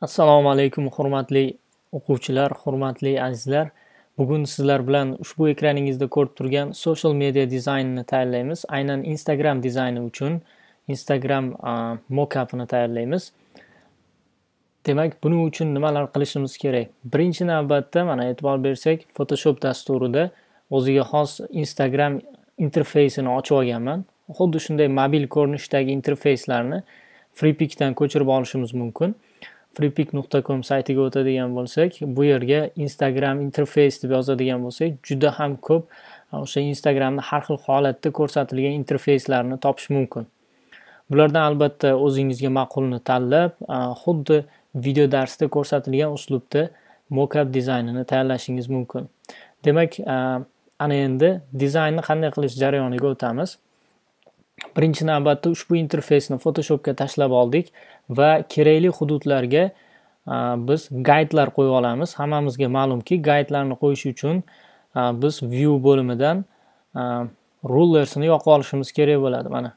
assalomu alaykum hurmatli o'quvchilar hurmatli azizlar bugun sizlar bilan ushbu ekraningizda ko'rib turgan social media dizaynni tayyorlaymiz aynan instagram dizayni uchun instagram mokapini tayyorlaymiz demak buning uchun nimalar qilishimiz kerak birinchi navbatda mana e'tibor bersak photoshop dasturida o'ziga xos instagram interfeysini ochib olganman xuddi shunday mobil ko'rinishdagi interfeyslarni freepikdan ko'chirib olishimiz mumkin freepik.com saytiga o'tadigan bo'lsak bu yerga instagram interfeys deb yozadigan bo'lsak juda ham ko'p o'sha instagramni har xil holatda ko'rsatilgan interfeyslarni topish mumkin bulardan albatta o'zingizga ma'qulini tanlab xuddi video darsda ko'rsatilgan uslubda mokap dizaynini tayyorlashingiz mumkin demak ana endi dizaynni qanday qilish jarayoniga o'tamiz Birinchi navbatda ushbu interfeysni Photoshopga tashlab oldik va kerakli hududlarga biz gaydlar qo'yib olamiz. Hammamizga ma'lumki, gaydlarni qo'yish uchun biz view bo'limidan rulersni yoqib olishimiz kerak bo'ladi mana.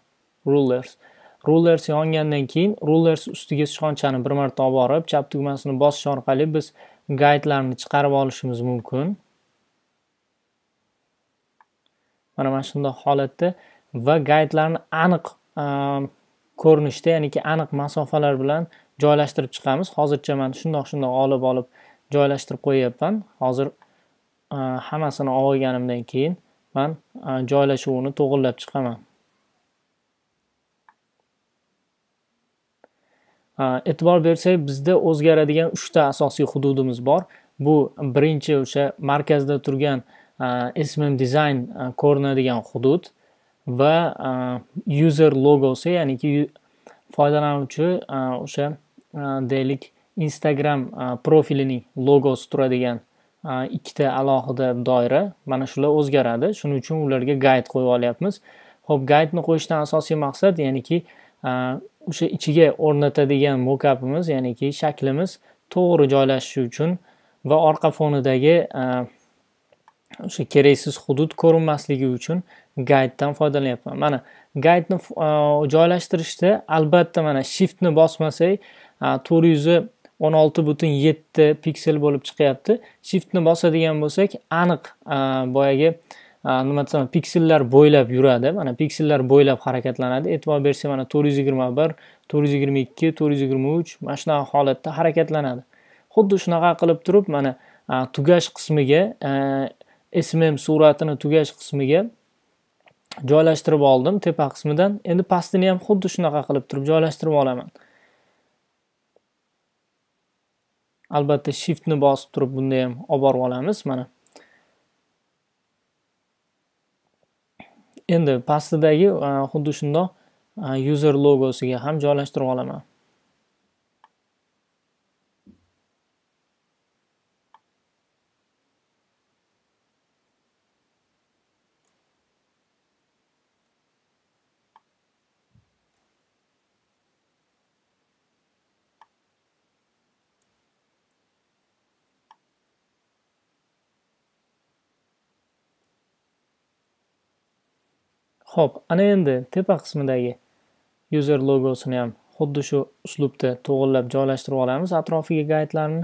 Rulers. Rulers yongandan keyin rulers ustiga sichqonchani bir marta olib borib, chap tugmasini bosish orqali biz gaydlarni chiqarib olishimiz mumkin. Mana mana shunday holatda va gaydlarni aniq ko'rinishda ya'niki aniq masofalar bilan joylashtirib chiqamiz hozircha man shundoq shundoq olib olib joylashtirib qo'yyapman hozir hammasini olganimdan keyin man joylashuvini to'g'irlab chiqaman e'tibor bersak bizda o'zgaradigan uchta asosiy hududimiz bor bu birinchi o'sha markazda turgan smm design ko'rinadigan hudud va user logosi ya'niki foydalanuvchi o'sha deylik Instagram profilining logosi turadigan ikkita alohida doira mana shular o'zgaradi shuning uchun ularga guide qo'yib olyapmiz ho'p gaydni qo'yishdan asosiy maqsad ya'niki o'sha ichiga o'rnatadigan mokapimiz ya'niki shaklimiz to'g'ri joylashishi uchun va orqa fonidagi o'sha keraksiz hudud ko'rinmasligi uchun guidedan foydalanyapman mana guideni joylashtirishda albatta mana shiftni bosmasak to'rt o'n olti butun yetti piksel bo'lib chiqyapti shiftni bosadigan bo'lsak aniq boyagi nima desam piksellar bo'ylab yuradi mana piksellar bo'ylab harakatlanadi e'tibor bersak mana to'rt yuz yigirma bir to'rt yuz yigirma ikki to'rt yuz yigirma uch mana shunaqa holatda harakatlanadi xuddi shunaqa qilib turib mana tugash qismiga smm suratini tugash qismiga joylashtirib oldim tepa qismidan endi pastini ham xuddi shunaqa qilib turib joylashtirib olaman albatta shiftni bosib turib bunda ham olib borib olamiz mana endi pastidagi e, xuddi shundoq e, user logosiga ham joylashtirib olaman Xo'p, ana endi tepa qismidagi user logosini ham xuddi shu uslubda to'g'irlab joylashtirib olamiz atrofiga guide'larni.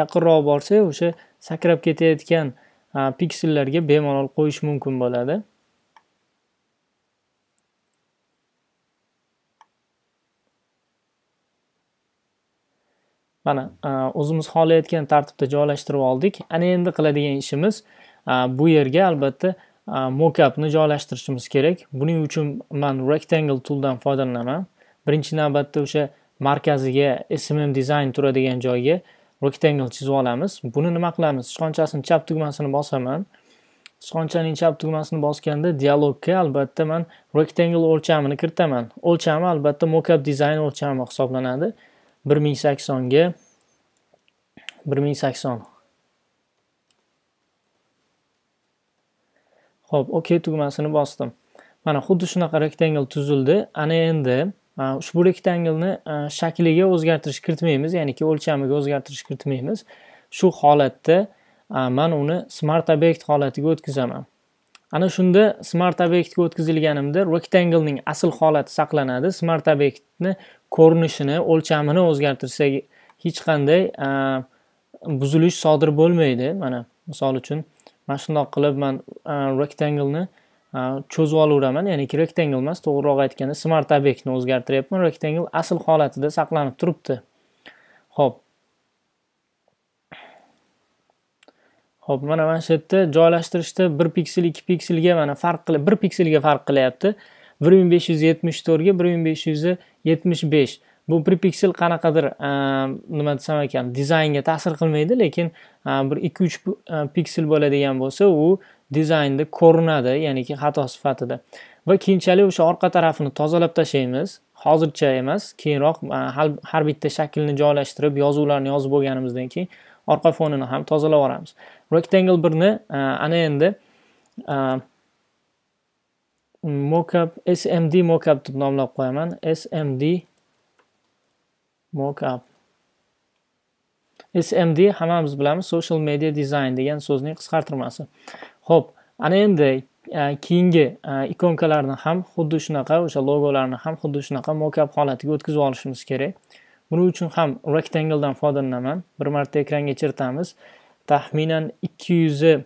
Yaqinroq borsak, o'sha sakrab ketayotgan piksellarga bemalol qo'yish mumkin bo'ladi. mana e, o'zimiz xohlayotgan tartibda joylashtirib oldik ana endi qiladigan ishimiz e, bu yerga albatta e, mockupni joylashtirishimiz kerak buning uchun man rectangle tooldan foydalanaman birinchi navbatda o'sha markaziga smm design turadigan joyga rectangle chizib olamiz buni nima qilamiz sichqonchasini chap tugmasini bosaman sichqonchaning chap tugmasini bosganda dialogga albatta man rectangle o'lchamini kiritaman o'lchami albatta mockup design o'lchami hisoblanadi bir ming saksonga bir ming sakson ho'p ok tugmasini bosdim mana xuddi shunaqa rektangle tuzildi ana endi ushbu rektanglni shakliga o'zgartirish kiritmaymiz ya'niki o'lchamiga o'zgartirish kiritmaymiz shu holatda man uni smart obyekt holatiga o'tkazaman ana shunda smart obyektga o'tkazilganimda rectanglening asl holati saqlanadi smart obyektni ko'rinishini o'lchamini o'zgartirsak hech qanday buzilish sodir bo'lmaydi mana misol uchun mana shundoq qilib man rectangleni cho'zib olaveraman ya'ni rectangle emas to'g'riroq aytganda smart obyektni o'zgartiryapman rectangle asl holatida saqlanib turibdi ho'p Xo'p, mana mana shu yerda joylashtirishda 1 piksel, 2 pikselga mana farq qilib, 1 pikselga farq qilyapti. 1574 ga 1575. Bu 1 piksel qanaqadir ehm, nima desam ekan, dizaynga ta'sir qilmaydi, lekin ehm, bir 2-3 e, piksel bo'ladigan bo'lsa, u dizaynda ko'rinadi, ya'niki xato sifatida. Va keyinchalik o'sha orqa tarafini tozalab tashlaymiz. Hozircha emas, keyinroq e, har bitta shaklni joylashtirib, yozuvlarni yozib bo'lganimizdan keyin orqa fonini ham tozalab yuboramiz rectangle birni e, ana endi e, mockup smd mockup deb nomlab qo'yaman smd mockup smd hammamiz bilamiz social media design degan so'zning qisqartirmasi ho'p ana endi e, keyingi ikonkalarni ham xuddi shunaqa o'sha logolarni ham xuddi shunaqa mokap holatiga o'tkazib olishimiz kerak buning uchun ham rectangledan foydalanaman bir marta ekranga chertamiz taxminan 250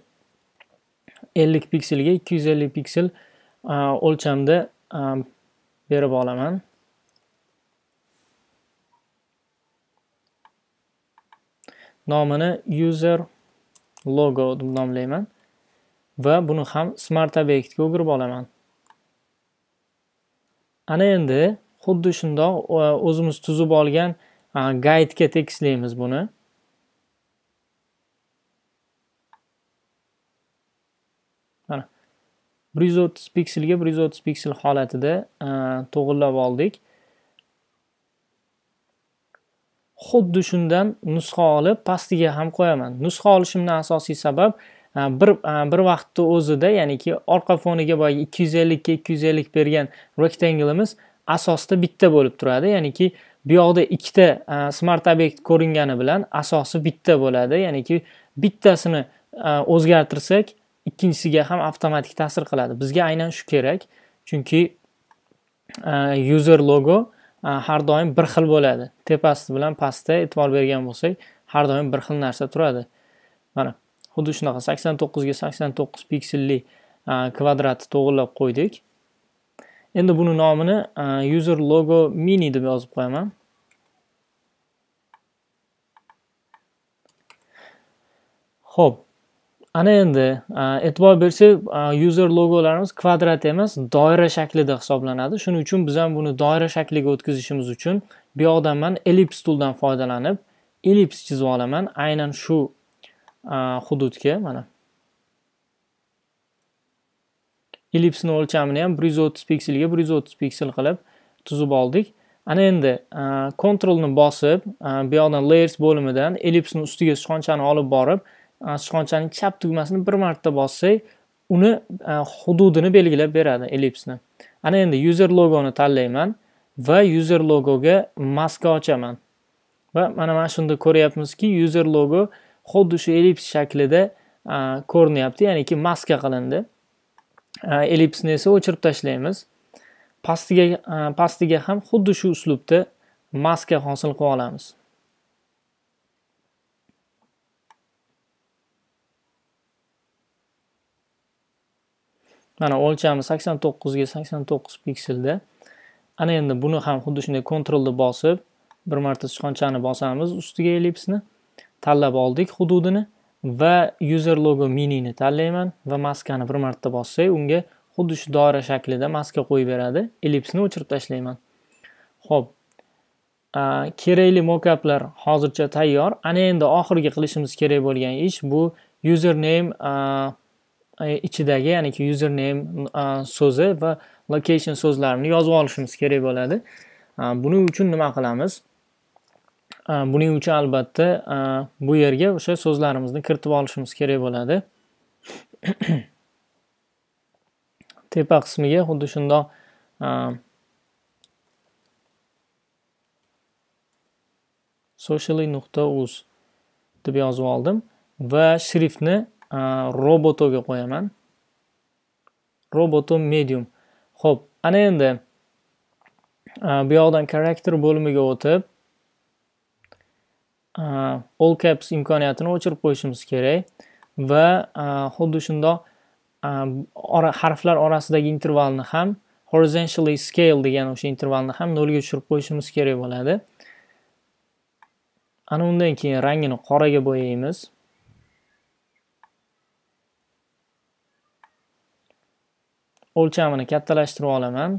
pikselga 250 piksel o'lchamda berib olaman nomini user logo deb nomlayman va buni ham smart obyektga o'girib olaman ana endi xuddi shundoq o'zimiz tuzib olgan gaydga tekislaymiz buni mana bir yuz o'ttiz pikselga bir yuz o'ttiz piksel holatida to'g'irlab oldik xuddi shundan nusxa olib pastiga ham qo'yaman nusxa olishimni asosiy sabab bir bir vaqtni o'zida ya'niki orqa foniga boyagi ikki yuz ellikka ikki yuz ellik bergan rectangleimiz asosda bitta bo'lib turadi ya'niki bu yoqda ikkita e, smart obyekt ko'ringani bilan asosi bitta bo'ladi ya'niki bittasini e, o'zgartirsak ikkinchisiga ham avtomatik ta'sir qiladi bizga aynan shu kerak chunki e, user logo har doim bir xil bo'ladi tepasi bilan pastda e'tibor bergan bo'lsak har doim bir xil narsa turadi mana xuddi shunaqa sakson to'qqizga sakson to'qqiz pikselli kvadratni to'g'irlab qo'ydik Endi buni nomini user logo mini deb yozib qo'yaman. Xo'p. Ana endi e'tibor bersak, user logolarimiz kvadrat emas, doira shaklida hisoblanadi. Shuning uchun biz ham buni doira shakliga o'tkazishimiz uchun bu yoqdan men ellips tooldan foydalanib ellips chizib olaman. Aynan shu hududga mana ellipsni o'lchamini ham bir yuz o'ttiz pikselga bir yuz o'ttiz piksel qilib tuzib oldik ana endi kontrolni e, bosib e, bu yoqdan layers bo'limidan ellipsni ustiga sichqonchani olib borib e, sichqonchaning chap tugmasini bir marta bossak uni hududini belgilab beradi ellipsni ana endi user logoni tanlayman va user logoga maska ochaman va mana mana shunda ko'ryapmizki user logo xuddi shu ellips shaklida ko'rinyapti ya'niki maska qilindi ellipsni esa o'chirib tashlaymiz pastiga pastiga ham xuddi shu uslubda maska hosil qilib olamiz mana o'lchami sakson to'qqizga sakson to'qqiz pikselda ana endi buni ham xuddi shunday kontrolni bosib bir marta sichqonchani bosamiz ustiga ellipsni tanlab oldik hududini va user logo mini ni tanlayman va maskani bir marta bossak unga xuddi shu doira shaklida maska qo'yib beradi ellipsni o'chirib tashlayman ho'p kerakli mokaplar hozircha tayyor ana endi oxirgi qilishimiz kerak bo'lgan ish bu username ichidagi ya'niki username so'zi va location so'zlarini yozib olishimiz kerak bo'ladi buning uchun nima qilamiz Э, buning uchun albatta э, bu yerga o'sha so'zlarimizni kiritib olishimiz kerak bo'ladi tepa qismiga xuddi shundoq э, socially nuqta uz deb yozib oldim va shriftni robotoga qo'yaman roboto medium ho'p ana endi bu yoqdan karakter bo'limiga o'tib Э, all caps imkoniyatini o'chirib qo'yishimiz kerak va e, xuddi shundoq e, ora harflar orasidagi intervalni ham horizontally scale degan o'sha intervalni ham nolga tushirib qo'yishimiz kerak bo'ladi ana undan keyin rangini qoraga bo'yaymiz o'lchamini kattalashtirib olaman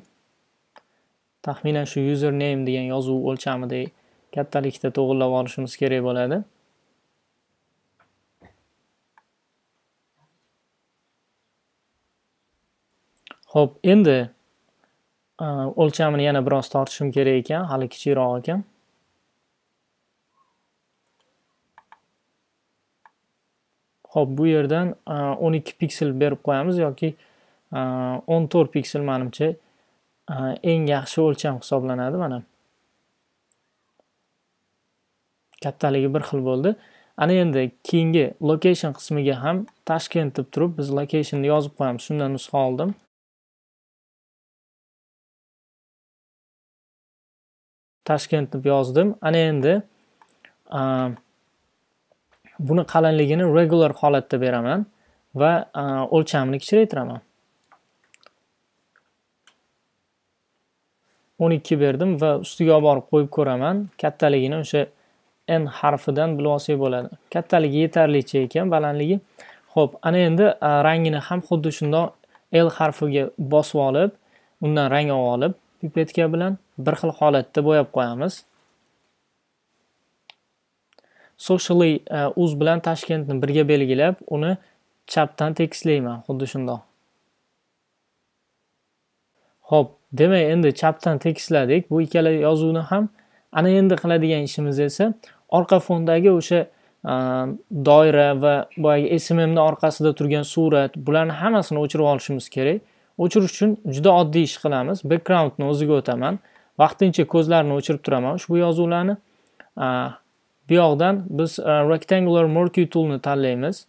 taxminan shu username degan yozuv o'lchamidek kattalikda to'g'irlab olishimiz kerak bo'ladi ho'p endi e, o'lchamini yana biroz tortishim kerak ekan hali kichikroq ekan ho'p bu yerdan 12 e, piksel berib qo'yamiz yoki 14 e, piksel menimcha eng yaxshi o'lcham hisoblanadi mana kattaligi bir xil bo'ldi ana endi keyingi location qismiga ham toshkent deb turib biz locationni yozib qo'yamiz shundan nusxa oldim toshkent deb yozdim ana endi buni qalinligini regular holatda beraman va o'lchamini kichraytiraman o'n ikki berdim va ustiga olib borib qo'yib ko'raman kattaligini o'sha n harfidan bilib olsak bo'ladi kattaligi yetarlicha ekan balandligi ho'p ana endi rangini ham xuddi shundoq l harfiga bosib olib undan rang olib pipetka bilan bir xil holatda bo'yab qo'yamiz socially uz bilan toshkentni birga belgilab uni chapdan tekislayman xuddi shundoq ho'p demak endi chapdan tekisladik bu ikkala yozuvni ham ana endi qiladigan ishimiz esa orqa fondagi o'sha doira va boyagi smmni orqasida turgan surat bularni hammasini o'chirib olishimiz kerak o'chirish uchun juda oddiy ish qilamiz backgroundni o'ziga o'taman vaqtincha ko'zlarini o'chirib turaman ushbu yozuvlarni bu yoqdan biz rectangular murky toolni tanlaymiz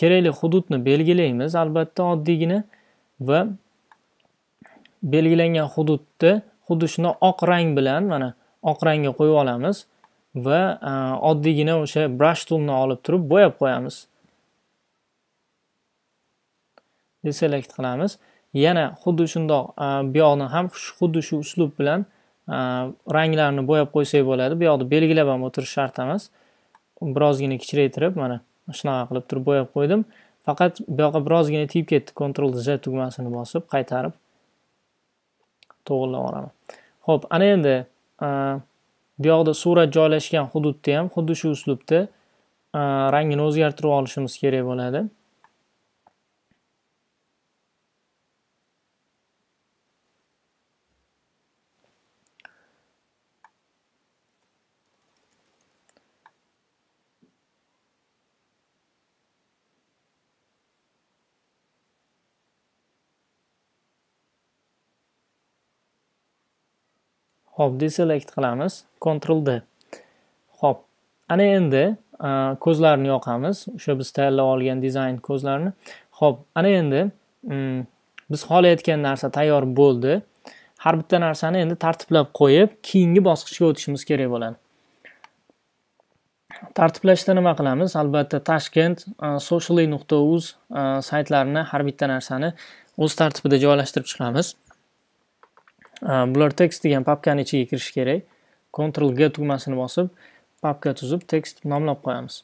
kerakli hududni belgilaymiz albatta oddiygina va belgilangan hududni xuddi shuni oq rang bilan mana oq rangga qo'yib olamiz va e, oddiygina o'sha brush toolni olib turib bo'yab qo'yamiz deselect qilamiz yana xuddi shundoq e, bu yoqni ham xuddi shu uslub bilan e, ranglarni bo'yab qo'ysak bo'ladi bu yoqni belgilab ham o'tirish shart emas birozgina kichraytirib mana shunaqa qilib turib bo'yab qo'ydim faqat bu yoqqa birozgina tiyib ketdi ctrl z tugmasini bosib qaytarib to'g'irlab olaman ho'p ana endi bu yoqda surat joylashgan hududni ham xuddi shu uslubda rangini o'zgartirib olishimiz kerak bo'ladi Xo'p, deselect qilamiz. Ctrl D. Xo'p, ana endi ko'zlarni yoqamiz. O'sha biz tayyorlab olgan dizayn ko'zlarini. Xo'p, ana endi mm, biz xohlayotgan narsa tayyor bo'ldi. Har bitta narsani endi tartiblab qo'yib, keyingi bosqichga o'tishimiz kerak bo'ladi. tartiblashda nima qilamiz albatta tashkent socially.uz saytlarini har bitta narsani o'z tartibida joylashtirib chiqamiz Э, bular text degan papkani ichiga kirishi kerak ctrl g tugmasini bosib papka tuzib text nomlab qo'yamiz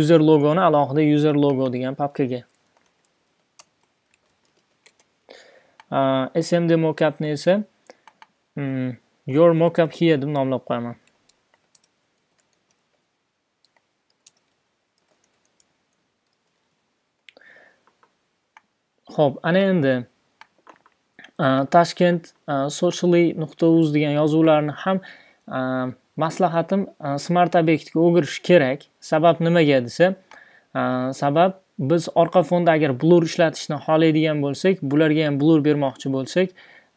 user logoni alohida user logo degan papkaga э, smd mokapni esa your mokap here deb nomlab qo'yaman ho'p ana endi tashkent socially nuqta uz degan yozuvlarni ham maslahatim smart obyektga o'girish kerak sabab nimaga desa sabab biz orqa fonda agar blur ishlatishni xohlaydigan bo'lsak bularga ham blur bermoqchi bo'lsak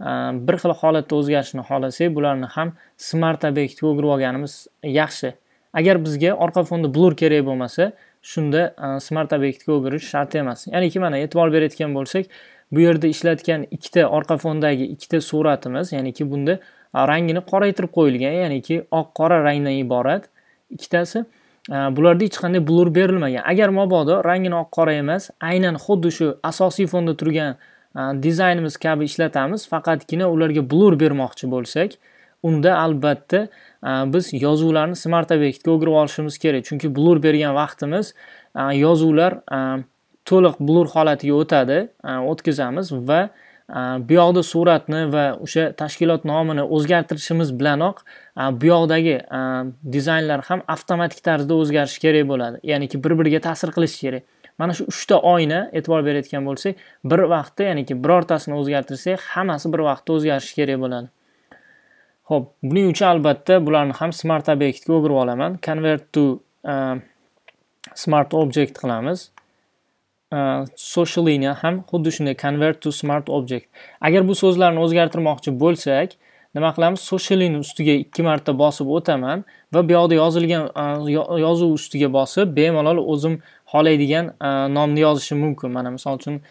э, bir xil holatda o'zgarishini xohlasak bularni ham smart obyektga o'girib olganimiz yaxshi agar bizga orqa fonda blur kerak bo'lmasa shunda э, smart obyektga o'girish shart emas ya'niki mana e'tibor berayotgan bo'lsak bu yerda ishlatgan ikkita orqa fondagi ikkita suratimiz ya'niki bunda rangini qoraytirib qo'yilgan ya'niki oq qora rangdan iborat ikkitasi e, bularda hech qanday blur berilmagan agar mabodo rangini oq qora emas aynan xuddi shu asosiy fonda turgan e, dizaynimiz kabi ishlatamiz faqatgina ularga blur bermoqchi bo'lsak unda albatta e, biz yozuvlarni smart obyektga o'girib olishimiz kerak chunki blur bergan vaqtimiz yozuvlar to'liq blur holatiga o'tadi e, o'tkazamiz va e, bu yoqda suratni va o'sha tashkilot nomini o'zgartirishimiz bilanoq e, bu yoqdagi dizaynlar ham avtomatik tarzda o'zgarishi kerak bo'ladi ya'niki bir biriga ta'sir qilishi kerak mana shu uchta oyna e'tibor berayotgan bo'lsak bir vaqtda ya'niki birortasini o'zgartirsak hammasi bir vaqtda o'zgarishi kerak bo'ladi ho'p buning uchun albatta bularni ham smart obyektga o'girib olaman convert to smart object qilamiz sociallyni ham xuddi shunday convert to smart object agar bu so'zlarni o'zgartirmoqchi bo'lsak nima qilamiz sociallyni ustiga ikki marta bosib o'taman va bu yoqda yozilgan yozuv ustiga bosib bemalol o'zim xohlaydigan nomni yozishim mumkin mana misol uchun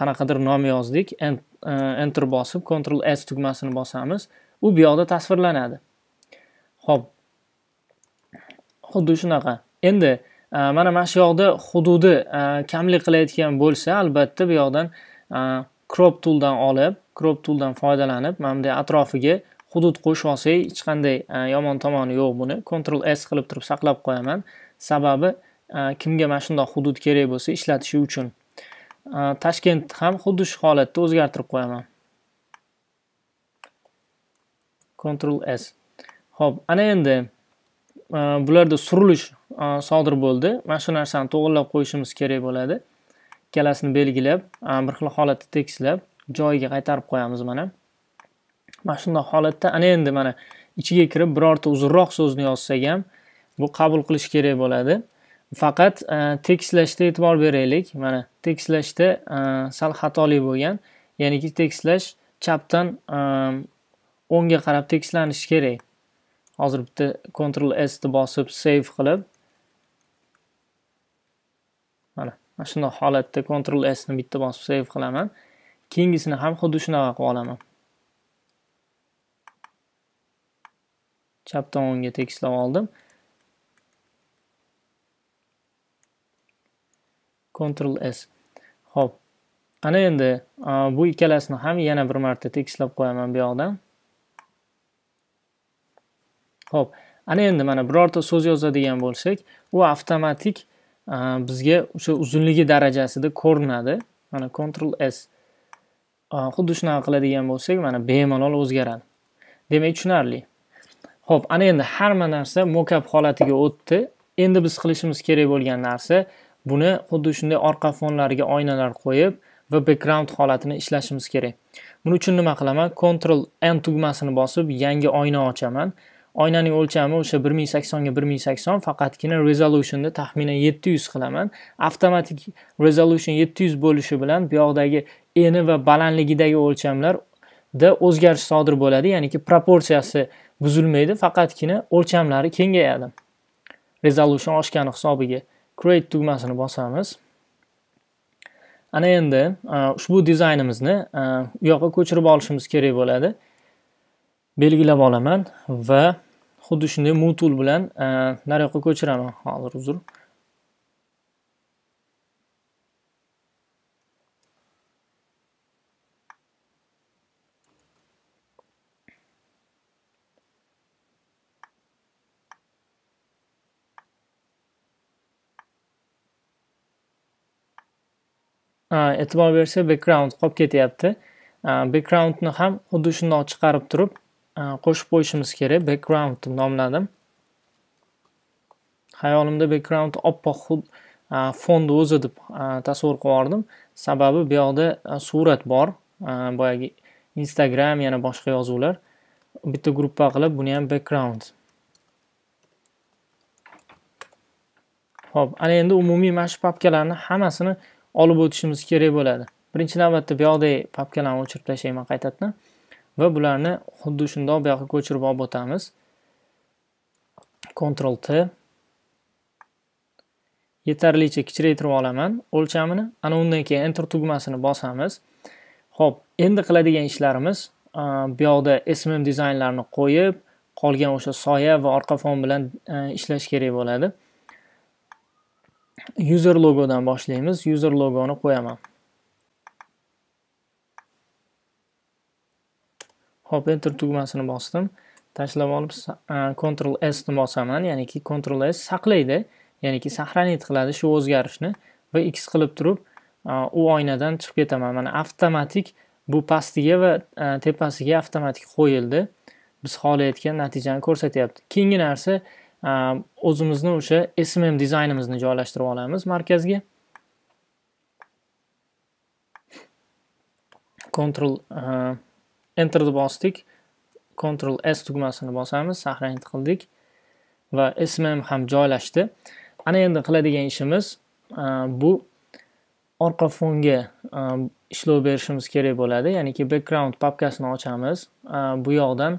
qanaqadir nom yozdik enter bosib control s tugmasini bosamiz u bu yoqda tasvirlanadi ho'p xuddi shunaqa endi mana mana shu yoqda hududi e, kamlik qilayotgan bo'lsa albatta bu yoqdan e, crop tooldan olib crop tooldan foydalanib mana bunday atrofiga hudud qo'shib olsak hech qanday e, yomon tomoni yo'q buni control s qilib turib saqlab qo'yaman sababi kimga mana shundoq hudud kerak bo'lsa ishlatishi uchun toshkent ham xuddi shu holatda o'zgartirib qo'yaman control s ho'p ana endi Э, bularda surilish э, sodir bo'ldi mana shu narsani to'g'irlab qo'yishimiz kerak bo'ladi ikkalasini belgilab e, bir xil holatda tekislab joyiga qaytarib qo'yamiz mana mana shundoq holatda ana endi mana ichiga kirib birorta uzunroq so'zni yozsak ham bu qabul qilish kerak bo'ladi faqat e, tekislashda e'tibor beraylik mana tekislashda e, sal xatolik bo'lgan ya'niki tekislash chapdan o'ngga qarab tekislanishi kerak hozir bitta Ctrl S ni bosib save qilib mana mana shundoq holatda Ctrl S ni bitta bosib save qilaman keyingisini ham xuddi shunaqa qilib olaman chapdan o'ngga tekislab oldim Ctrl S Xo'p. ana endi bu ikkalasini ham yana bir marta tekislab qo'yaman bu yoqdan ho'p ana endi mana birorta so'z yozadigan bo'lsak u avtomatik bizga o'sha uzunligi darajasida ko'rinadi mana control s xuddi shunaqa qiladigan bo'lsak mana bemalol o'zgaradi demak tushunarli ho'p ana endi hamma narsa mokap holatiga o'tdi endi biz qilishimiz kerak bo'lgan narsa buni xuddi shunday orqa fonlarga oynalar qo'yib va background holatini ishlashimiz kerak buning uchun nima qilaman control n tugmasini bosib yangi oyna ochaman oynaning o'lchami o'sha bir ming saksonga bir ming sakson faqatgina resolutionni taxminan yetti yuz qilaman avtomatik resolution yetti yuz bo'lishi bilan bu yoqdagi eni va balandligidagi o'lchamlarda o'zgarish sodir bo'ladi ya'niki proporsiyasi buzilmaydi faqatgina o'lchamlari kengayadi resolution oshgani hisobiga create tugmasini bosamiz ana endi uh, ushbu dizaynimizni uh, u yoqqa ko'chirib olishimiz kerak bo'ladi belgilab olaman va xuddi shunday mutul bilan bilan e, naryoqqa ko'chiraman hozir uzr e, e'tibor bersak background qolib ketyapti e, backgroundni ham xuddi shundoq chiqarib turib qo'shib qo'yishimiz kerak background deb nomladim hayolimda background oppoq fonni o'zi deb tasavvur qilib yubordim sababi bu yoqda surat bor boyagi instagram yana boshqa yozuvlar bitta gruppa qilib buni ham background ho'p ana endi umumiy mana shu papkalarni hammasini olib o'tishimiz kerak bo'ladi birinchi navbatda bu yoqdagi papkalarni o'chirib tashlayman qaytadan va bularni xuddi shundoq bu yoqqa ko'chirib olib o'tamiz Ctrl T yetarlicha kichraytirib olaman o'lchamini ana undan keyin enter tugmasini bosamiz Xo'p, endi qiladigan ishlarimiz bu yoqda SMM dizaynlarni qo'yib qolgan o'sha soya va orqa fon bilan e, ishlash kerak bo'ladi user logodan boshlaymiz user logoni qo'yaman Hop, enter tugmasini bosdim. Tashlab olib Ctrl ni bosaman, ya'niki Ctrl S saqlaydi, ya'niki сохранить qiladi shu o'zgarishni va X qilib turib u oynadan chiqib ketaman. Mana avtomatik bu pastiga va tepasiga avtomatik qo'yildi. Biz xohlayotgan natijani ko'rsatyapti. Keyingi narsa o'zimizni o'sha SMM dizaynimizni joylashtirib olamiz markazga. Ctrl enterni bosdik control s tugmasini bosamiz saqlanib qildik va ismim ham joylashdi ana endi qiladigan ishimiz e, bu orqa fonga e, ishlov berishimiz kerak bo'ladi ya'niki background papkasini ochamiz e, bu yoqdan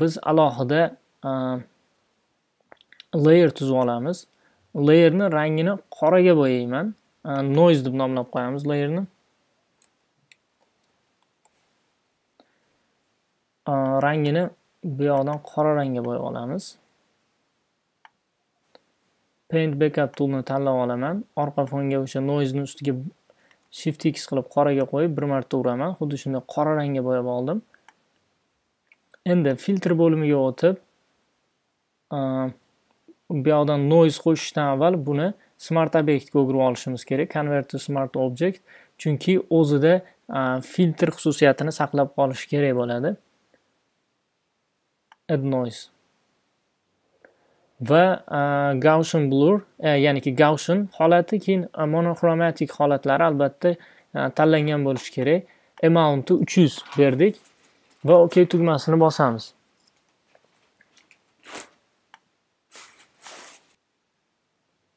biz alohida layer tuzib olamiz layerni rangini qoraga bo'yayman noise deb nomlab qo'yamiz layerni rangini bu yoqdan qora rangga boyab olamiz paint backup toolni tanlab olaman orqa fonga o'sha ning ustiga shift x qilib qoraga qo'yib bir marta uraman xuddi shunday qora rangga boyab oldim endi filtr bo'limiga o'tib bu yoqdan noise qo'shishdan avval buni smart obyektga o'girib olishimiz kerak convert to smart object chunki o'zida filtr xususiyatini saqlab qolish kerak bo'ladi add noise va uh, Gaussian blur e, ya'niki Gaussian holati keyin uh, holatlari albatta tanlangan bo'lishi kerak amountni 300 berdik va OK tugmasini bosamiz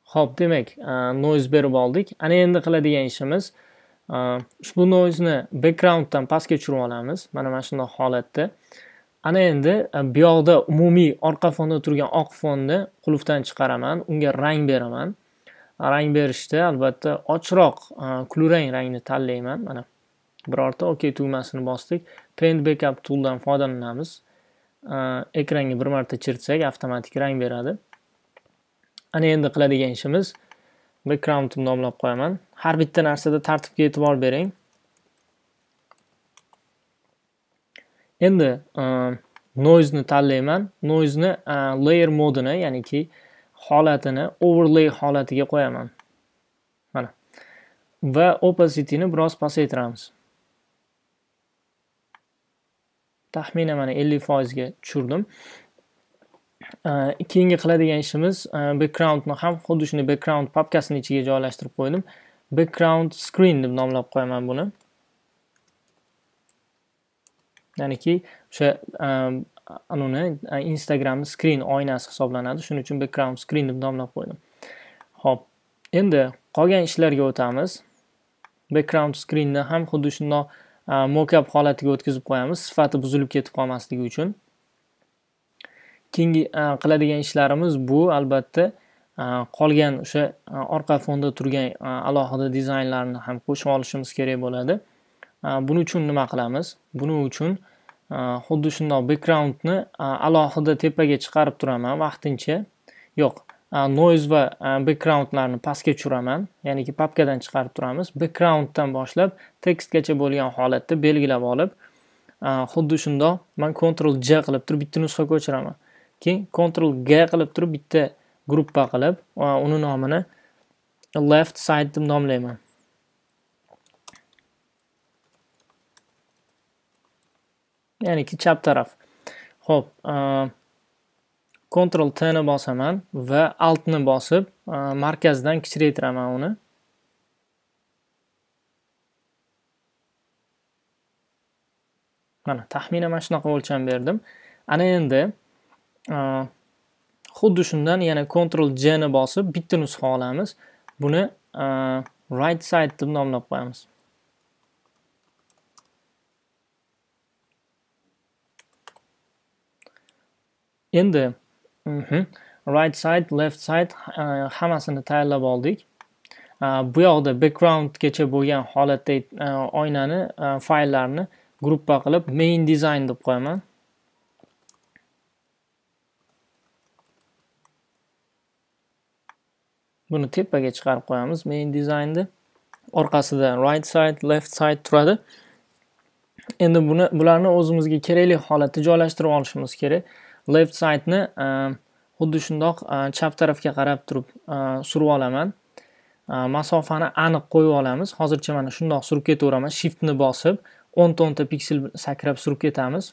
Xo'p, demak, noise berib oldik. Ana endi qiladigan ishimiz ushbu noise'ni backgrounddan pastga tushirib olamiz. Mana mana shunday holatda. ana endi e, bu yoqda umumiy orqa fonda turgan oq fonni qulfdan chiqaraman unga rang beraman rang berishda albatta ochroq e, kulrang rangni tanlayman mana birorta ok tugmasini bosdik paint backup tooldan foydalanamiz e, ekranga bir marta chertsak avtomatik rang beradi ana endi qiladigan ishimiz background nomlab qo'yaman har bitta narsada tartibga e'tibor bering Endi e, ni tanlayman. Noise'ni e, layer modini, ya'niki holatini overlay holatiga qo'yaman. Mana. Va opacity'ni biroz pasaytiramiz. Taxminan mana 50% ga tushirdim. E, keyingi qiladigan ishimiz backgroundni ham xuddi shunday background papkasini ichiga joylashtirib qo'ydim. Background screen deb nomlab qo'yaman buni. ya'niki o'sha ehm, anavini e, instagramni skrin oynasi hisoblanadi shuning uchun background screen deb nomlab qo'ydim ho'p endi qolgan ishlarga o'tamiz background screenni ham xuddi shundoq e, mokap holatiga o'tkazib qo'yamiz sifati buzilib ketib qolmasligi uchun keyingi e, qiladigan ishlarimiz bu albatta qolgan o'sha orqa fonda turgan alohida dizaynlarni ham qo'shib olishimiz kerak bo'ladi buning uchun nima qilamiz buning uchun e, xuddi shundoq backgroundni e, alohida tepaga chiqarib turaman vaqtincha yo'q e, noise va backgroundlarni pastga tushiraman ya'niki papkadan chiqarib turamiz backgrounddan boshlab tekstgacha bo'lgan holatda belgilab olib xuddi shundoq man control j qilib turib bitta nusxa ko'chiraman keyin control g qilib turib bitta gruppa qilib uni nomini left side deb nomlayman ki chap taraf ho'p Ctrl T ni bosaman va Alt ni bosib markazdan kichraytiraman uni mana taxminan mana shunaqa o'lcham berdim ana endi xuddi shundan yana Ctrl J ni bosib bitta nusxa olamiz buni right side deb nomlab qo'yamiz endi uh mhm. -huh. right side left side uh, hammasini tayyorlab oldik uh, bu yoqda backgroundgacha bo'lgan holatda e, oynani fayllarni gruppa qilib main design deb qo'yaman buni tepaga chiqarib qo'yamiz main designni. orqasida right side left side turadi endi buni bularni o'zimizga kerakli holatda joylashtirib olishimiz kerak left side'ni e, xuddi shundoq e, chap tarafga qarab turib e, surib olaman masofani aniq qo'yib olamiz hozircha mana shundoq surib ketaveraman shiftni bosib o'nta o'nta piksel sakrab surib ketamiz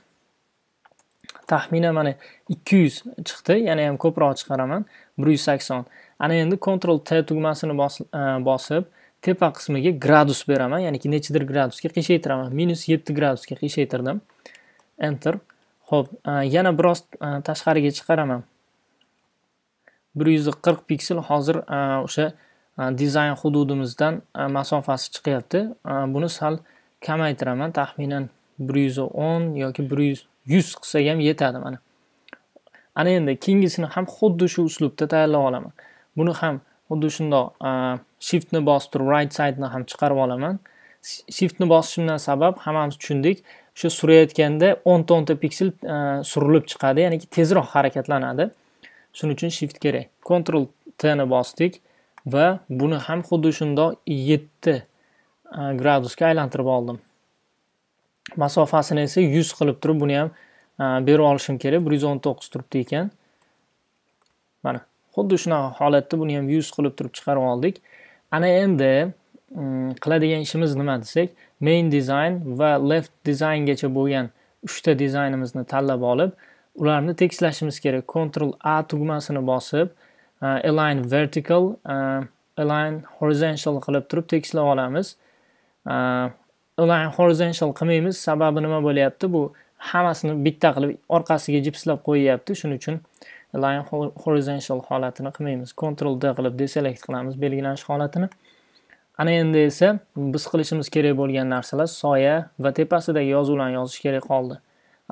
taxminan mana 200 chiqdi yana ham ko'proq chiqaraman 180 ana endi Ctrl t tugmasini bosib tepa qismiga gradus beraman ya'ni nechidir gradusga qiyshaytiraman minus 7 gradusga qiyshaytirdim enter Xo'p, e, yana biroz e, tashqariga chiqaraman. 140 piksel hozir e, o'sha dizayn hududimizdan masofasi chiqyapti. Buni sal kamaytiraman, taxminan 110 yoki 100 100 qilsa ham yetadi mana. Ana endi keyingisini ham xuddi shu uslubda tayyorlab olaman. Buni ham xuddi shundoq shift ni bostirib right side ni ham chiqarib olaman. Shift ni bosishimdan sabab hammamiz tushundik. shu surayotganda o'nta o'nta piksel e, surilib chiqadi ya'ni tezroq harakatlanadi shuning uchun shift kerak control tni bosdik va buni ham xuddi shundoq yetti e, gradusga aylantirib oldim masofasini esa yuz qilib turib buni ham e, berib olishim kerak bir yuz o'n to'qqiz turibdi ekan mana xuddi shunaqa holatda buni ham yuz qilib turib chiqarib oldik ana endi qiladigan ishimiz nima desak main design va left designgacha bo'lgan uchta dizaynimizni tanlab olib ularni tekislashimiz kerak control a tugmasini bosib align vertical align horizontal qilib turib tekislab olamiz align horizontal qilmaymiz sababi nima bo'lyapti bu hammasini bitta qilib orqasiga jipslab qo'yyapti shuning uchun align horizontal holatini qilmaymiz control d qilib deselect qilamiz belgilanish holatini ana endi esa biz qilishimiz kerak bo'lgan narsalar soya va tepasidagi yozuvlarni yozish kerak qoldi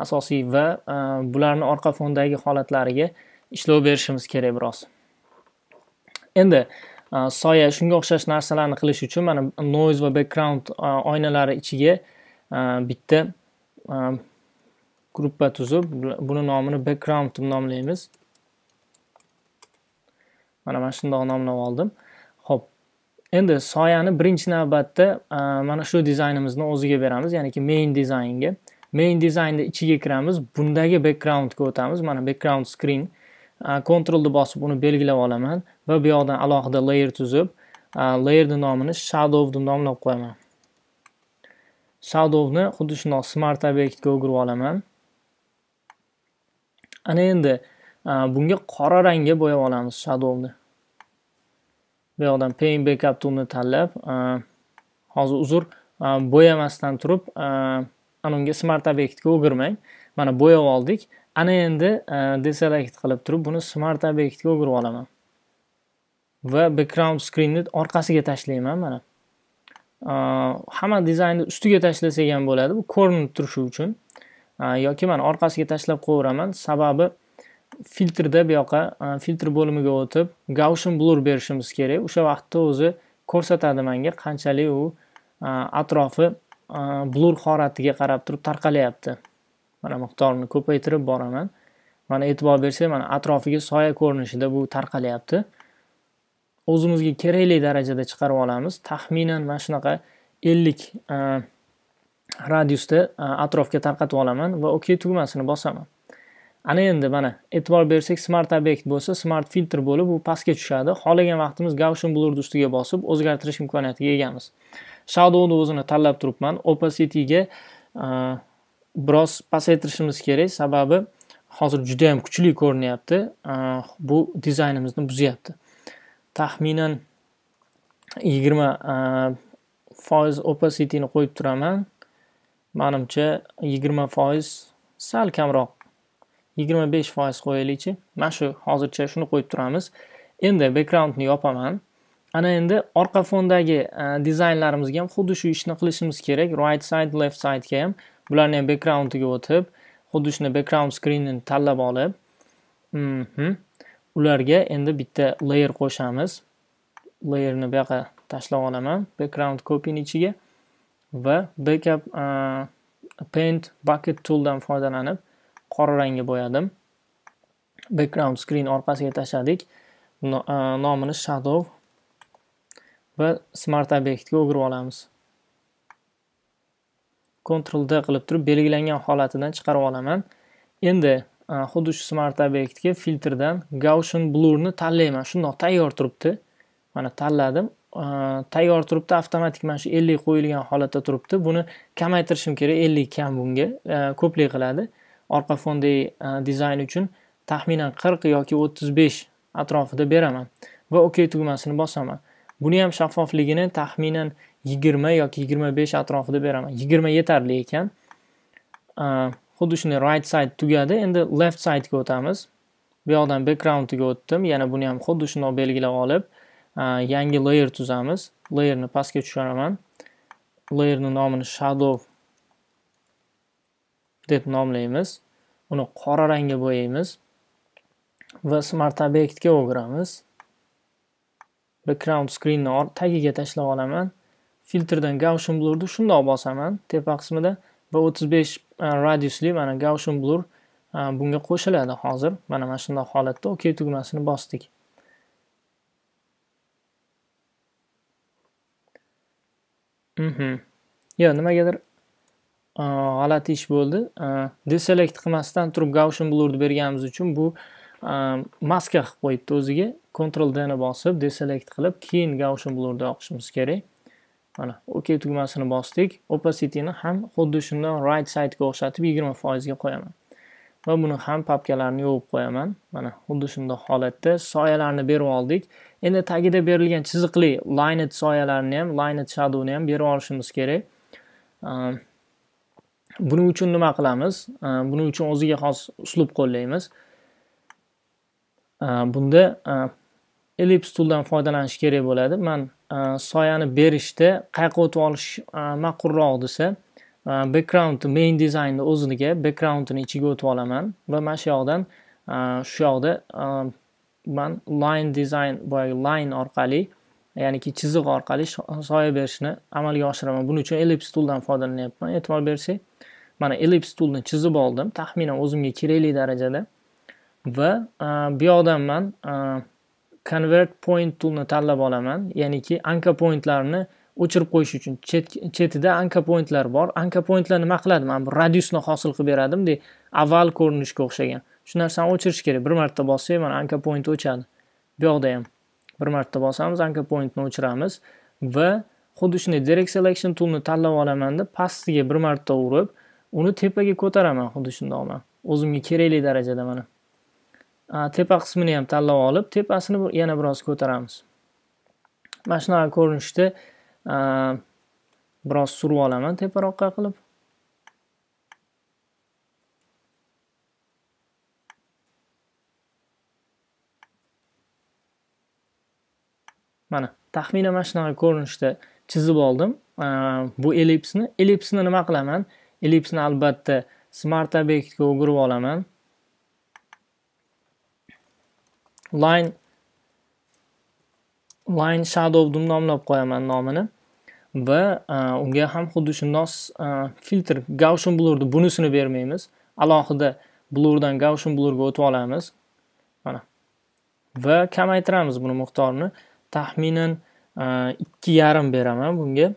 asosiy va e, bularni orqa fondagi holatlariga ishlov berishimiz kerak biroz endi e, soya shunga o'xshash narsalarni qilish uchun mana noise va background e, oynalari ichiga bitta gruppa tuzib buni nomini background deb nomlaymiz mana mana shundoq nomlab oldim Endi soyani birinchi navbatda mana shu dizaynimizni o'ziga beramiz, ya'niki main dizaynga. Main dizaynni ichiga kiramiz, bundagi backgroundga o'tamiz. Mana background screen kontrolni bosib uni belgilab olaman va bu yoqdan alohida layer tuzib, layerni nomini shadow deb nomlab qo'yaman. Shadowni xuddi shundoq smart obyektga o'girib olaman. Ana endi bunga qora rangga bo'yab olamiz shadowni. bu yoqdan pain backup tulni tanlab e, hozir uzr e, bo'yamasdan turib e, ana unga smart obyektga o'girmang mana bo'yab oldik ana endi deselect qilib turib buni smart obyektga o'girib olaman va background screenni orqasiga tashlayman mana hamma dizaynni ustiga tashlasak ham bo'ladi bu ko'rinib turishi uchun yoki mana orqasiga tashlab qo'yaveraman sababi filtrda bu yoqqa e, filtr bo'limiga o'tib gaushin blur berishimiz kerak o'sha vaqtda o'zi ko'rsatadi manga qanchalik u e, atrofi e, blur holatiga qarab turib tarqalyapti mana miqdorini ko'paytirib boraman mana e'tibor bersak mana atrofiga soya ko'rinishida bu tarqalyapti o'zimizga kerakli darajada chiqarib olamiz taxminan mana shunaqa ellik radiusda atrofga tarqatib olaman va ok tugmasini bosaman ana endi mana e'tibor bersak smart obyekt bo'lsa smart filtr bo'lib u pastga tushadi xohlagan vaqtimiz gaussian blurni ustiga bosib o'zgartirish imkoniyatiga egamiz shadowni o'zini tanlab turibman opacityga biroz pasaytirishimiz kerak sababi hozir juda yam kuchli ko'rinyapti bu dizaynimizni buzyapti taxminan yigirma foiz opacityni qo'yib turaman manimcha yigirma foiz sal kamroq yigirma besh foiz qo'yaylikchi mana shu hozircha shuni qo'yib turamiz endi backgroundni yopaman ana endi orqa fondagi e, dizaynlarimizga ham xuddi shu ishni qilishimiz kerak right side left sidega ham bularni ham backgroundiga o'tib xuddi shuni background screenini tanlab olib mhm, ularga endi bitta layer qo'shamiz layerni bu yoqqa tashlab olaman background copyni ichiga va backup uh, paint bucket tooldan foydalanib qora rangga bo'yadim background screen orqasiga tashladik e, nomini shadow va smart obyektga o'girib olamiz ctrl d qilib turib belgilangan holatidan chiqarib olaman endi e, xuddi shu smart obyektga filtrdan gaussian blurni tanlayman shundoq tayyor turibdi mana tanladim e, tayyor turibdi avtomatik mana shu ellik qo'yilgan holatda turibdi buni kamaytirishim kerak ellik kam bunga ko'plik qiladi orqa fondli e, dizayn uchun taxminan 40 yoki 35 atrofida beraman va OK tugmasini bosaman. Buni ham shaffofligini taxminan 20 yoki 25 atrofida beraman. 20 yetarli ekan. E, xuddi shunday right side tugadi, endi left side ga o'tamiz. Bu yoqdan backgroundga o'tdim, yana buni ham xuddi shundoq belgilab olib, e, yangi layer tuzamiz. Layerni pastga tushiraman. Layerning nomini shadow deb nomlaymiz uni qora rangga bo'yaymiz va smart obyektga o'giramiz background screenni tagiga tashlab olaman filtrdan gaussian blurni shundoq bosaman tepa qismida va 35 e, radiusli mana gaussian blur e, bunga qo'shiladi hozir mana mana shundoq holatda ok tugmasini bosdik mhm yo nimagadir g'alati ish bo'ldi deselekt qilmasdan turib gaussian blurni berganimiz uchun bu maska qilib qo'yibdi o'ziga ctrl dni bosib deselekt qilib keyin gaussian blurni oqishimiz kerak mana ok tugmasini bosdik opacityni ham xuddi shundan right side'ga o'xshatib yigirma foizga qo'yaman va buni ham papkalarini yopib qo'yaman mana xuddi shundoq holatda soyalarni berib oldik endi tagida berilgan chiziqli lined soyalarni ham lined shadowni ham berib olishimiz kerak buning uchun nima qilamiz buning uchun o'ziga xos uslub qo'llaymiz bunda e, ellips tooldan foydalanish kerak bo'ladi man e, soyani berishda qayoqqa o'tib olish e, maqulroq desa background main dizaynni o'ziga backgroundini ichiga o'tib olaman va mana shu yoqdan shu yoqda man line design boyagi line orqali ya'niki chiziq orqali soya berishni amalga oshiraman buning uchun ellips tooldan foydalanyapman e'tibor bersak mana ellips toolni chizib oldim taxminan o'zimga kerakli darajada va bu yoqdan man convert point tulni tanlab olaman ya'niki anka pointlarni o'chirib qo'yish uchun chetida anka pointlar bor anka pointlar nima qiladi mana bu radiusni hosil qilib bunday avval ko'rinishga o'xshagan shu narsani o'chirish kerak bir marta bossak mana anka point o'chadi bu yoqda ham bir marta bosamiz anchor pointni o'chiramiz va xuddi shunday direct selection toolni tanlab olaman deb pastiga bir marta urib uni tepaga ko'taraman xuddi shundoqman o'zimga kerakli darajada mana tepa qismini ham tanlab olib tepasini yana biroz ko'taramiz mana shunaqa ko'rinishda biroz surib olaman teparoqqa qilib mana taxminan mana shunaqa ko'rinishda chizib oldim bu ellipsni ellipsni nima qilaman ellipsni albatta smart obyektga o'girib olaman line line shadow deb nomlab qo'yaman nomini va unga ham xuddi shundoq filtr gaussian blurni bunisini bermaymiz alohida blurdan gaussian blurga o'tib olamiz mana va kamaytiramiz buni miqdorini taxminan e, ikki yarim beraman bunga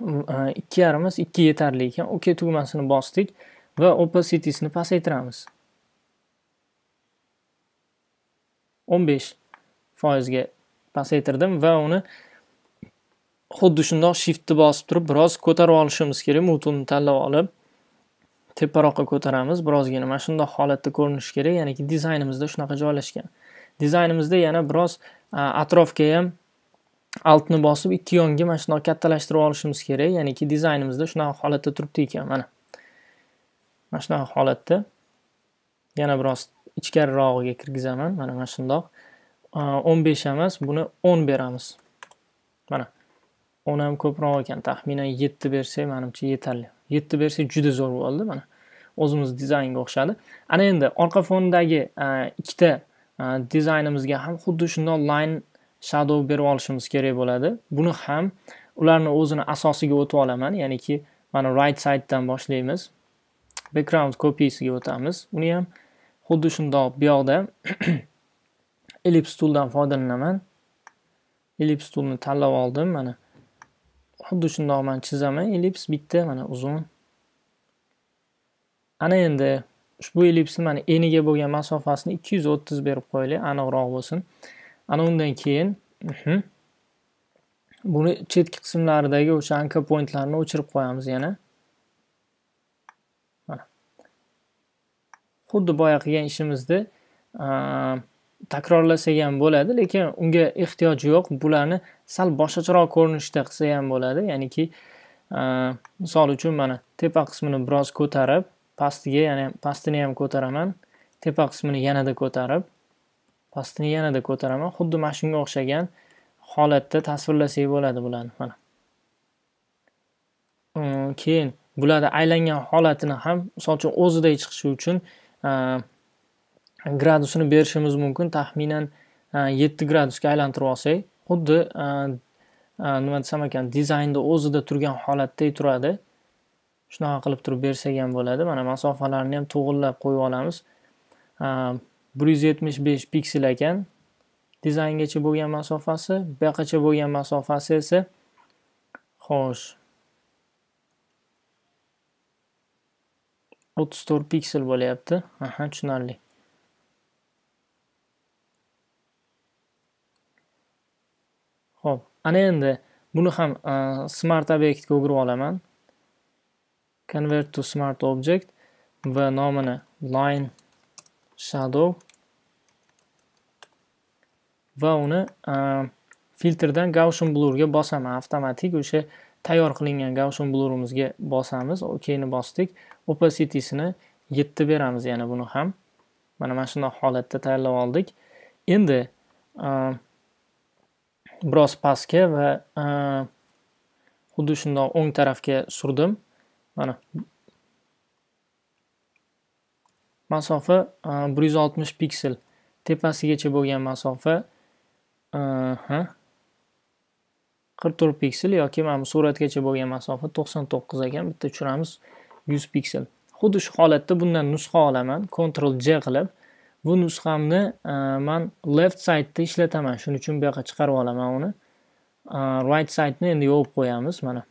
mm, e, ikki yarim emas ikki yetarli ekan ok tugmasini bosdik va opacity'sini pasaytiramiz o'n besh foizga pasaytirdim va uni xuddi shundoq shiftni bosib turib biroz ko'tarib olishimiz kerak mutulni tanlab olib teparoqqa ko'taramiz birozgina mana shundoq holatda ko'rinishi kerak ya'niki dizaynimizda shunaqa joylashgan dizaynimizda yana biroz atrofga ham altni bosib ikki yonga mana shundoq kattalashtirib olishimiz kerak ya'niki dizaynimizda shunaqa holatda turibdi ekan mana mana shunaqa holatda yana biroz ichkarirog'iga kirgizaman mana mana shundoq o'n besh emas buni o'n beramiz mana o'n ham ko'proq ekan taxminan yetti bersak manimcha yetarli yetti bersak juda zo'r bo'ldi mana o'zimizni dizaynga o'xshadi ana endi orqa fondagi ikkita Э, dizaynimizga ham xuddi shundoq line shadow berib olishimiz kerak bo'ladi buni ham ularni o'zini asosiga o'tib olaman ya'niki mana right sidedan boshlaymiz background copiesiga o'tamiz uni ham xuddi shundoq bu yoqda ellips tooldan foydalanaman ellips toolni tanlab oldim mana xuddi shundoq man chizaman ellips bitta mana uzun ana endi ushbu ellipsni mana eniga bo'lgan masofasini 230 berib qo'yaylik aniqroq bo'lsin ana undan keyin buni chetki qismlaridagi o'sha anka pointlarni o'chirib qo'yamiz yana xuddi boya qilgan ishimizni takrorlasak ham bo'ladi lekin unga ehtiyoj yo'q bularni sal boshqacharoq ko'rinishda qilsa ham bo'ladi ya'niki misol uchun mana tepa qismini biroz ko'tarib pastga ya'ni pastini ham ko'taraman tepa qismini yanada ko'tarib pastini yanada ko'taraman xuddi mana shunga o'xshagan holatda tasvirlasak bo'ladi bularni mana keyin bularni aylangan holatini ham misol uchun o'ziday chiqishi uchun gradusini berishimiz mumkin taxminan yetti gradusga aylantirib olsak xuddi nima desam ekan dizaynni o'zida turgan holatday turadi shunaqa qilib turib bersak ham bo'ladi mana masofalarni ham to'g'irlab qo'yib olamiz bir yuz yetmish besh piksel ekan dizayngacha bo'lgan masofasi buyoqqacha bo'lgan masofasi esa xo'sh o'ttiz to'rt piksel bo'lyapti aha tushunarli ho'p ana endi buni ham smart obyektga o'girib olaman convert to smart object va nomini line shadow va uni e, filtrdan gaussian blurga bosaman avtomatik o'sha tayyor qilingan gaussian blurimizga bosamiz okni bosdik opacity'sini 7 beramiz yana buni ham mana mana shundoq holatda tayyorlab oldik endi e, biroz pastga va e, xuddi shundoq o'ng tarafga surdim mana masofa 160 e, piksel tepasigacha bo'lgan masofa 44 e, to'rt piksel yoki mana bu suratgacha bo'lgan masofa 99 ekan bitta tushiramiz 100 piksel xuddi shu holatda bundan nusxa olaman ctrl j qilib bu nusxamni e, man left sideda ishlataman shuning uchun bu yoqqa chiqarib olaman uni right sideni endi yopib qo'yamiz mana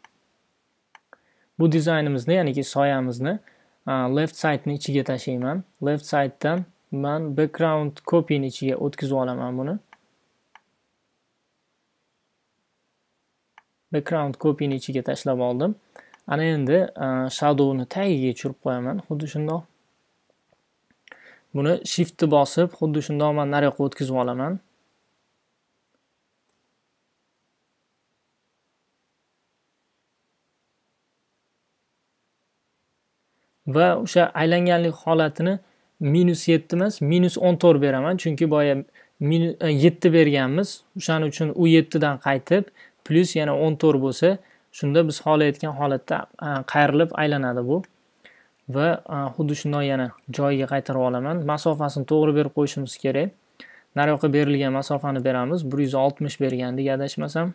bu dizaynimizni ya'niki soyamizni left side'ni ichiga tashlayman left side'dan man background copyni ichiga o'tkazib olaman buni background copyni ichiga tashlab oldim ana endi shadowni tagiga tushirib qo'yaman xuddi shundoq buni shiftni bosib xuddi shundoq man naryoqqa o'tkazib olaman va o'sha aylanganlik holatini minus yetti emas minus o'n to'rt beraman chunki boya e, yetti berganmiz o'shaning uchun u yettidan qaytib plyus yana o'n to'rt bo'lsa shunda biz xohlayotgan aytgan holatda e, qayrilib aylanadi bu va e, xuddi shundoq yana joyiga qaytarib olaman masofasini to'g'ri berib qo'yishimiz kerak naryoqqa berilgan masofani beramiz bir yuz oltmish bergandik adashmasam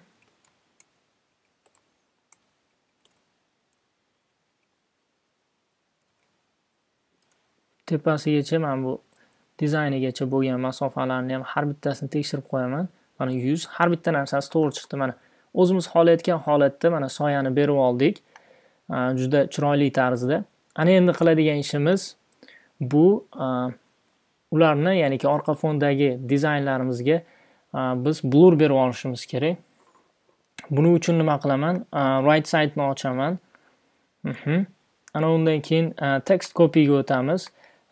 tepasigacha mana bu dizaynigacha bo'lgan masofalarni ham har bittasini tekshirib qo'yaman mana yuz har bitta narsasi to'g'ri chiqdi mana o'zimiz xohlayotgan holatda mana soyani berib oldik juda chiroyli tarzda ana endi qiladigan ishimiz bu ularni ya'niki orqa fondagi dizaynlarimizga biz blur berib olishimiz kerak buning uchun nima qilaman right sideni ochaman mhmm. ana undan keyin text copyga o'tamiz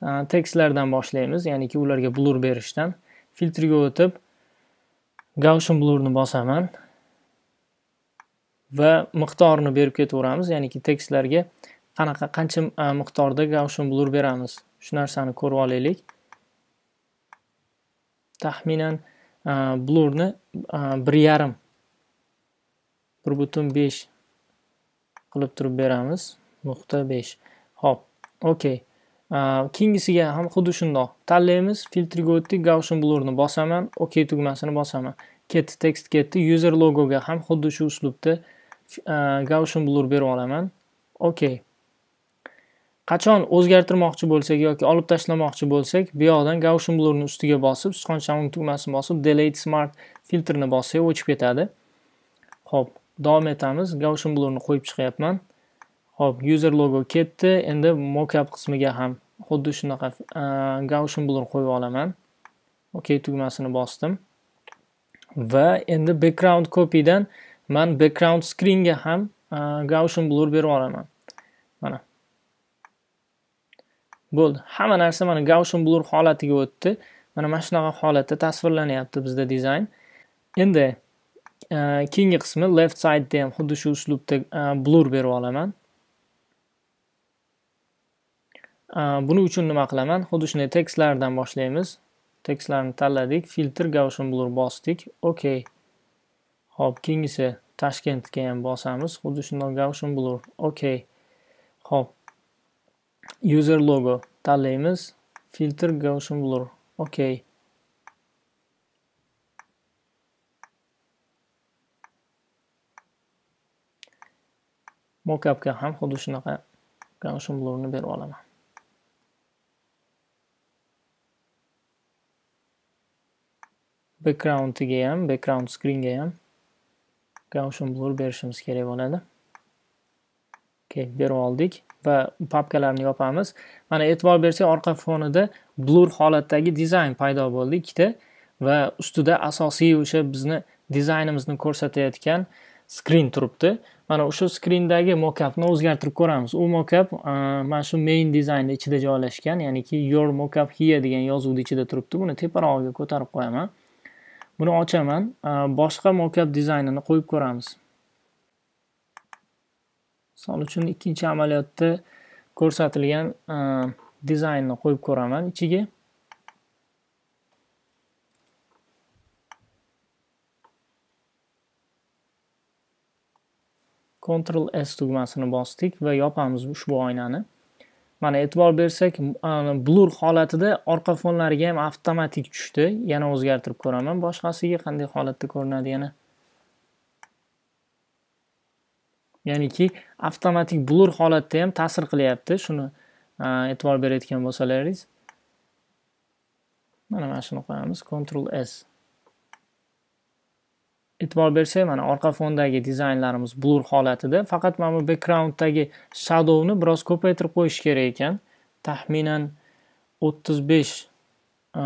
Э, tekstlardan boshlaymiz ya'niki ularga blur berishdan filtrga o'tib gaussian blurni bosaman va miqdorini berib ketaveramiz ya'niki tekstlarga qanaqa qancha e, miqdorda gaussian blur beramiz shu narsani ko'rib olaylik taxminan e, blurni e, bir yarim bir butun besh qilib turib beramiz nuqta besh ho'p okey Э, keyingisiga ham xuddi shundoq tanlaymiz filtrga o'tdik gaussian blurni bosaman ok tugmasini bosaman ketdi tekst ketdi user logoga ham xuddi shu uslubda e, gaussian blur berib olaman ok qachon o'zgartirmoqchi bo'lsak yoki olib tashlamoqchi bo'lsak bu yoqdan gaussian blurni ustiga bosib sichqoncha o'ng tugmasini bosib delete smart filtrni bossak o'chib ketadi ho'p davom etamiz gaussian blurni qo'yib chiqyapman Hop, user logo ketdi. Endi mockup qismiga ham xuddi shunaqa Gaussian blur qo'yib olaman. OK tugmasini bosdim. Va endi background copy dan men background screen ga ham Gaussian blur berib olaman. Mana. Bo'ldi. Hamma narsa mana Gaussian blur holatiga o'tdi. Mana mana shunaqa holatda tasvirlanyapti bizda dizayn. Endi keyingi qismi left side da ham xuddi shu uslubda blur berib olaman buning uchun nima qilaman xuddi shunday tekstlardan boshlaymiz tekstlarni tanladik filtr gaussian blur bosdik ok hop keyingisi toshkentga ham bosamiz xuddi shundoq gaussian blur ok hop user logo tanlaymiz filtr gaussian blur ok mockupga ham xuddi shunaqa gaussian blurni berib olaman backgroundiga ham background screenga ham gaussian blur berishimiz kerak bo'ladi okay, berib oldik va papkalarni yopamiz mana e'tibor bersak orqa fonida blur holatdagi dizayn paydo bo'ldi ikkita va ustida asosiy o'sha bizni dizaynimizni ko'rsatayotgan screen turibdi mana o'sha skrindagi mockupni o'zgartirib ko'ramiz u mockup mana shu main dizaynni ichida joylashgan ya'niki your mockup here degan yozuvni ichida turibdi buni teparog'iga ko'tarib qo'yaman buni ochaman boshqa mokap dizaynini qo'yib ko'ramiz misol uchun ikkinchi amaliyotda ko'rsatilgan e, dizaynni qo'yib ko'raman ichiga Ctrl S tugmasini bosdik va yopamiz ushbu oynani mana e'tibor bersak blur holatida orqa fonlariga ham avtomatik tushdi yana o'zgartirib ko'raman boshqasiga qanday holatda ko'rinadi yana ya'niki avtomatik blur holatda ham ta'sir qilyapti shuni e'tibor berayotgan bo'lsalaringiz mana mana shuni qo'yamiz control s e'tibor bersak mana orqa fondagi dizaynlarimiz blur holatida faqat mana bu backgrounddagi shadowni biroz ko'paytirib qo'yish kerak ekan taxminan 35 e,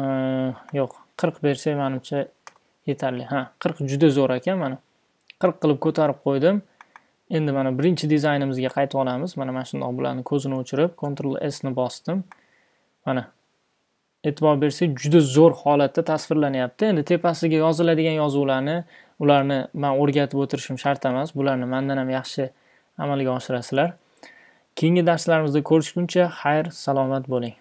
yo'q 40 bersak menimcha yetarli ha 40 juda zo'r ekan mana 40 qilib ko'tarib qo'ydim endi mana birinchi dizaynimizga qaytib olamiz mana mana shundoq bularni ko'zini o'chirib ctrl s ni bosdim mana e'tibor bersak juda zo'r holatda tasvirlanyapti endi tepasiga yoziladigan yozuvlarni ularni man o'rgatib o'tirishim shart emas bularni mandan ham yaxshi amalga oshirasizlar keyingi darslarimizda ko'rishguncha xayr salomat bo'ling